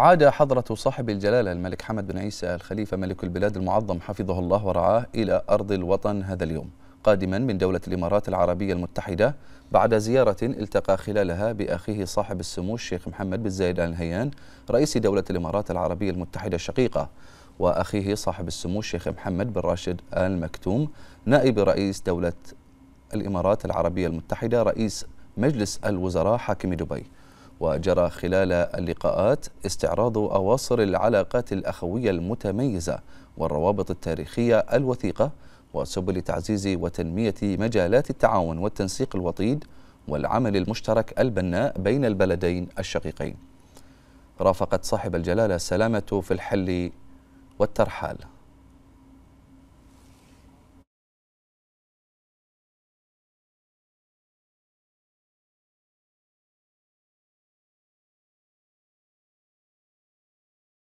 عاد حضرة صاحب الجلالة الملك حمد بن عيسى الخليفة ملك البلاد المعظم حفظه الله ورعاه إلى أرض الوطن هذا اليوم قادما من دولة الإمارات العربية المتحدة بعد زيارة التقى خلالها بأخيه صاحب السمو الشيخ محمد بن زايد آل نهيان رئيس دولة الإمارات العربية المتحدة الشقيقة وأخيه صاحب السمو الشيخ محمد بن راشد آل مكتوم نائب رئيس دولة الإمارات العربية المتحدة رئيس مجلس الوزراء حاكم دبي وجرى خلال اللقاءات استعراض أواصر العلاقات الأخوية المتميزة والروابط التاريخية الوثيقة وسبل تعزيز وتنمية مجالات التعاون والتنسيق الوطيد والعمل المشترك البناء بين البلدين الشقيقين رافقت صاحب الجلالة السلامة في الحل والترحال